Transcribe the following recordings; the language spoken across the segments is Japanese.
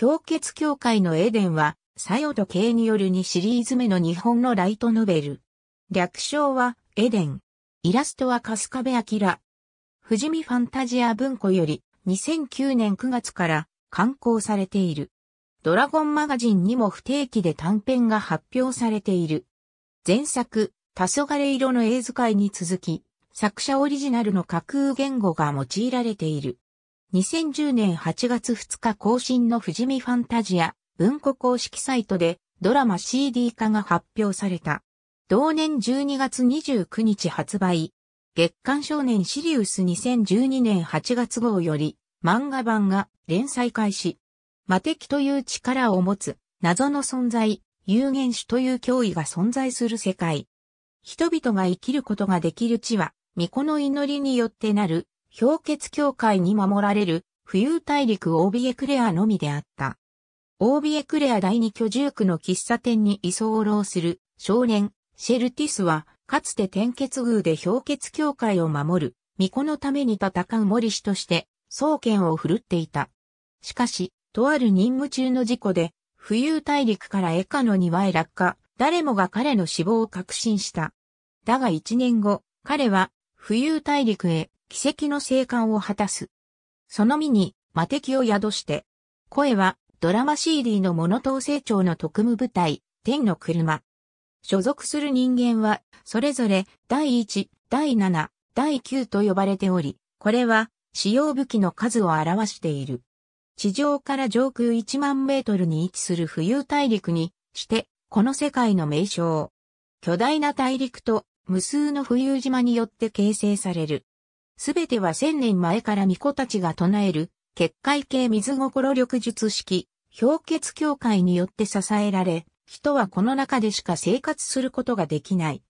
氷結協会のエデンは、佐与と系による2シリーズ目の日本のライトノベル。略称は、エデン。イラストは春日部ラ。富士見ファンタジア文庫より、2009年9月から刊行されている。ドラゴンマガジンにも不定期で短編が発表されている。前作、黄昏色の絵使いに続き、作者オリジナルの架空言語が用いられている。2010年8月2日更新の富士見ファンタジア文庫公式サイトでドラマ CD 化が発表された。同年12月29日発売。月刊少年シリウス2012年8月号より漫画版が連載開始。魔敵という力を持つ謎の存在、有限種という脅威が存在する世界。人々が生きることができる地は、巫女の祈りによってなる氷結協会に守られる浮遊大陸オービエクレアのみであった。オービエクレア第二居住区の喫茶店に居候する少年、シェルティスは、かつて天結宮で氷結協会を守る、巫女のために戦う森氏として、双剣を振るっていた。しかし、とある任務中の事故で、浮遊大陸からエカの庭へ落下、誰もが彼の死亡を確信した。だが一年後、彼は浮遊大陸へ奇跡の生還を果たす。その身に魔敵を宿して、声はドラマ CD のモノトー成長の特務部隊、天の車。所属する人間は、それぞれ第1、第7、第9と呼ばれており、これは使用武器の数を表している。地上から上空1万メートルに位置する浮遊大陸にして、この世界の名称。巨大な大陸と無数の浮遊島によって形成される。すべては千年前から巫女たちが唱える、結界系水心力術式、氷結教会によって支えられ、人はこの中でしか生活することができない。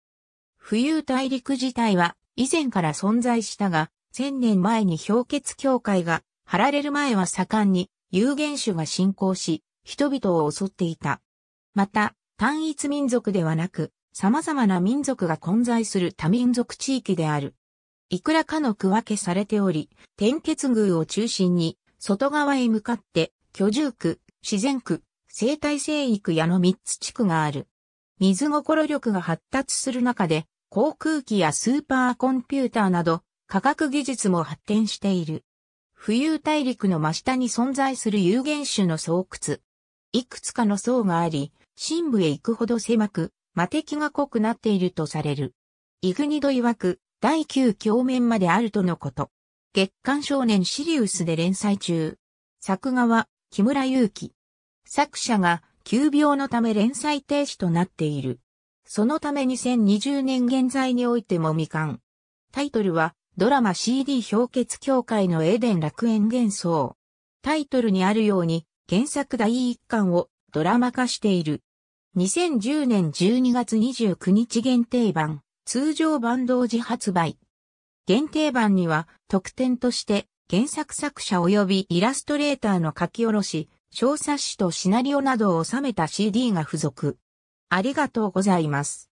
浮遊大陸自体は以前から存在したが、千年前に氷結教会が張られる前は盛んに有限種が進行し、人々を襲っていた。また、単一民族ではなく、様々な民族が混在する多民族地域である。いくらかの区分けされており、天結宮を中心に、外側へ向かって、居住区、自然区、生態生育屋の3つ地区がある。水心力が発達する中で、航空機やスーパーコンピューターなど、科学技術も発展している。浮遊大陸の真下に存在する有限種の巣窟。いくつかの層があり、深部へ行くほど狭く、魔敵が濃くなっているとされる。イグニド曰く、第9鏡面まであるとのこと。月刊少年シリウスで連載中。作画は木村祐樹。作者が急病のため連載停止となっている。そのため2020年現在においても未完。タイトルはドラマ CD 氷結協会のエデン楽園幻想。タイトルにあるように原作第1巻をドラマ化している。2010年12月29日限定版、通常版同時発売。限定版には特典として原作作者及びイラストレーターの書き下ろし、小冊子とシナリオなどを収めた CD が付属。ありがとうございます。